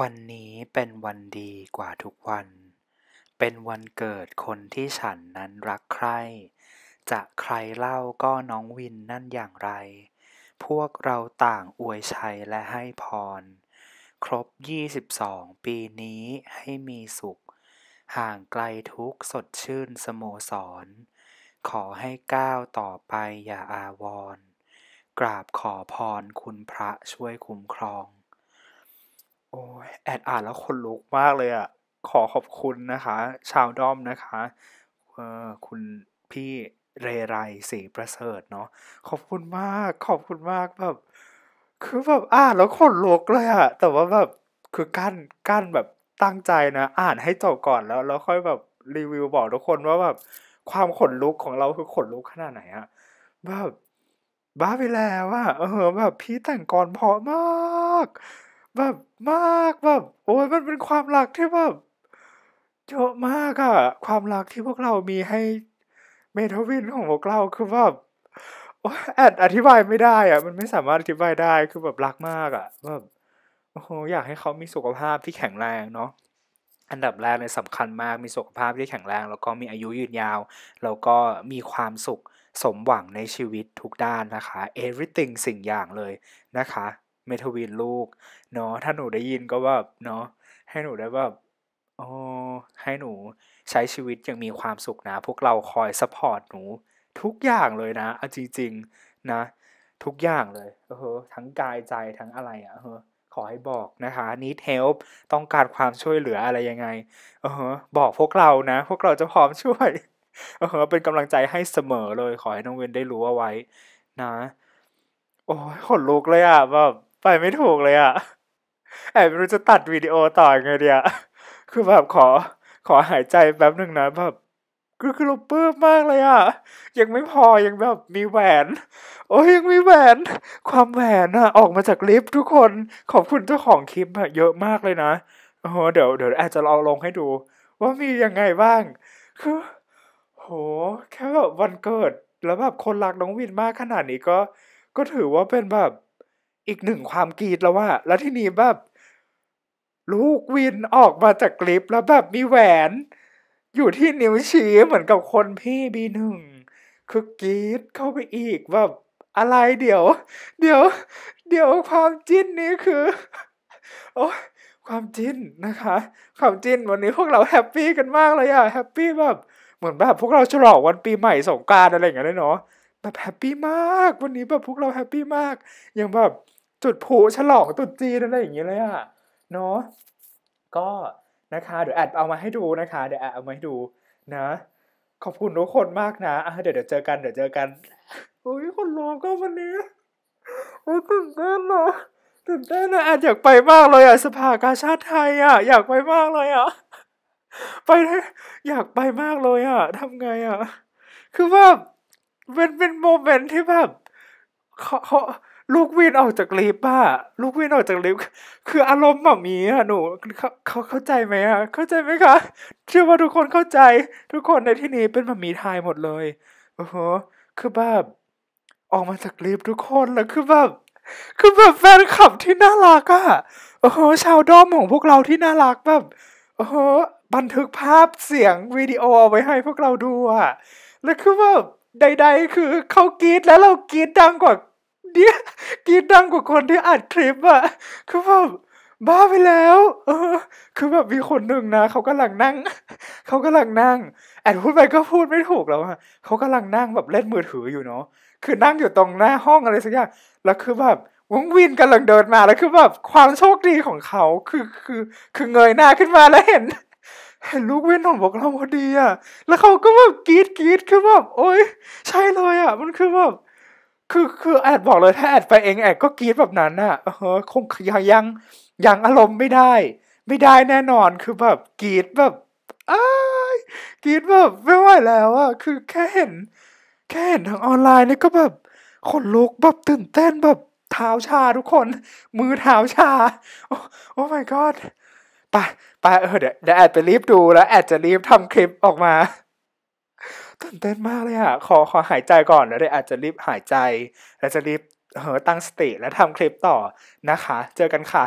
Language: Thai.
วันนี้เป็นวันดีกว่าทุกวัน เป็นวันเกิดคนที่ฉันนั้นรักใคร จะใครเล่าก็น้องวินนั่นอย่างไร พวกเราต่างอวยชัยและให้พร ครบ 22 ปีนี้ให้มีสุข ห่างไกลทุกสดชื่นสโมสร ขอให้ก้าวต่อไปอย่าอาวร กราบขอพรคุณพระช่วยคุ้มครองโอ้ยแอดอ่านแล้วขนลุกมากเลยอ่ะขอขอบคุณนะคะ ชาวด้อมนะคะเออคุณพี่เรไรสีประเสริฐเนาะขอบคุณมาก ขอบคุณมากแบบคือแบบอ่านแล้วขนลุกเลยอะแต่ว่าแบบคือกั้นกั้นแบบตั้งใจนะ อ่านให้จบก่อนแล้ว แล้วค่อยแบบรีวิวบอกทุกคนว่าแบบความขนลุกของเราคือขนลุกขนาดไหนอะแบบบ้าไปแล้วอะเออแบบพี่แต่งกรเพาะมากแบบมากแบบโอ้ยมันเป็นความรักที่แบบเยอะมากอะความรักที่พวกเรามีให้เมทวินของพวกเราคือแบบแอดอธิบายไม่ได้อะมันไม่สามารถอธิบายได้คือแบบรักมากอะแบบโอ้โหอยากให้เขามีสุขภาพที่แข็งแรงเนาะอันดับแรกเลยสำคัญมาก มีสุขภาพที่แข็งแรง แล้วก็มีอายุยืนยาว แล้วก็มีความสุขสมหวังในชีวิตทุกด้านนะคะ everything สิ่งอย่างเลยนะคะเมทวินลูก เนาะถ้าหนูได้ยินก็แบบเนาะให้หนูได้แบบโอ้ให้หนู ใช้ชีวิตอย่างมีความสุขนะพวกเราคอยสปอร์ตหนู ทุกอย่างเลยนะอจริงๆนะ ทุกอย่างเลยเออทั้งกายใจทั้งอะไรอะ่ะเออขอให้บอกนะคะนิดเฮลป์ต้องการความช่วยเหลืออะไรยังไงเออบอก พวกเรานะพวกเราจะพร้อมช่วยเออเป็นกำลังใจให้เสมอเลย ขอให้น้องเวนได้รู้เอาไว้ นะโอ้ยขนลุกเลยอ่ะแบบไปไม่ถูกเลยอะแอบไม่รู้จะตัดวิดีโอต่อยังไงเดียคือแบบขอ ขอหายใจแป๊บหนึ่งนะแบบคือคือเราเปื้มมากเลยอะยังไม่พอยังแบบมีแหวน โอ้ยยังมีแหวน ความแหวนอะออกมาจากลิฟทุกคน ขอบคุณเจ้าของคลิปอะเยอะมากเลยนะ โอ้เดี๋ยวเดี๋ยวอาจจะเอาลงให้ดู ว่ามียังไงบ้าง คือ โห แค่แบบวันเกิด แล้วแบบคนรักน้องวินมากขนาดนี้ก็ ก็ถือว่าเป็นแบบอีกหนึ่งความกรีดแล้วว่า แล้วที่นี่แบบ ลูกวินออกมาจากกลิป แล้วแบบมีแหวน อยู่ที่นิ้วชี้เหมือนกับคนพี่บีหนึ่ง คือกรีดเข้าไปอีกแบบอะไรเดี๋ยว เดี๋ยว เดี๋ยวความจิ้นนี้คือ โอ้ความจิ้นนะคะ ความจิ้นวันนี้พวกเราแฮปปี้กันมากเลยอะแฮปปี้แบบ เหมือนแบบ พวกเราฉลองวันปีใหม่สงการอะไรอย่างเงี้ยเนาะแบบแฮปปี้มาก วันนี้แบบพวกเราแฮปปี้มากอย่างแบบจุดผูฉลองตุดจีนอะไรอย่างเงี้ยเลยอะเนาะก็นะคะเดี๋ยวแอดเอามาให้ดูนะคะเดี๋ยวแอดเอามาให้ดูนะ ขอบคุณทุกคนมากนะเดี๋ยวเดี๋ยวเจอกันเดี๋ยวเจอกันโอ้ยคนร้องก็วันนี้โอ้ตื่นเต้นเนาะตื่นเต้นนะแอดอยากไปมากเลยอะสภากาชาติไทยอะอยากไปมากเลยอะไปได้อยากไปมากเลยอะทำไงอะคือว่าเป็นเป็นโมเมนต์ที่แบบเขาเขาลูกวินออกจากลิฟต์อะลูกวินออกจากลิฟต์คืออารมณ์แบบนี้อะหนูเขาเขาเข้าใจไหมอะเข้าใจไหมคะเชื่อว่าทุกคนเข้าใจ ทุกคนในที่นี้เป็นแบบมีทายหมดเลยโอ้โหคือแบบออกมาจากลิฟต์ทุกคนแล้วคือแบบ คือแบบแฟนคลับที่น่ารักอะโอ้โหชาวด้อมของพวกเราที่น่ารักแบบโอ้โหบันทึกภาพเสียงวิดีโอเอาไว้ให้พวกเราดูอะแล้วคือแบบใดๆ คือเขากรีดแล้วเรากรีดดังกว่า เดียกรีดดังกว่าคนที่อัดคลิปอะคือแบบบ้าไปแล้วเออคือแบบมีคนหนึ่งนะเขากำลังนั่งเขากำลังนั่ง แอดพูดไปก็พูดไม่ถูกแล้วอะเขากำลังนั่งแบบเล่นมือถืออยู่เนาะคือนั่งอยู่ตรงหน้าห้องอะไรสักอย่างแล้วคือแบบวงวินกำลังเดินมาแล้วคือแบบความโชคดีของเขาคือคือ คือเงยหน้าขึ้นมาแล้วเห็นเห็นลูกเว้นของพวกเราพอดีอะ แล้วเขาก็แบบกรีดกรีดคือแบบ โอ้ยใช่เลยอะมันคือแบบ คือคือแอดบอกเลยถ้าแอดไปเองแอดก็กรีดแบบนั้นอะเออคงยังยังยังอารมณ์ไม่ได้ ไม่ได้แน่นอนคือแบบกรีดแบบอ้ากรีดแบบไม่ไหวแล้วอะคือแค่เห็น แค่เห็นทางออนไลน์นี่ก็แบบขนลุกแบบตื่นเต้นแบบเท้าชาทุกคน มือเท้าชา โอ้ my god ปไปเออเดี๋ยวเดี๋ยวแอดไปรีบดูแล้วแอดจะรีบทำคลิปออกมา ตื่นเต้นมากเลยอะขอ ขอหายใจก่อนแล้วเดี๋ยวแอดจะรีบหายใจ แล้วจะรีบเออตั้งสติและทำคลิปต่อนะคะ เจอกันค่ะ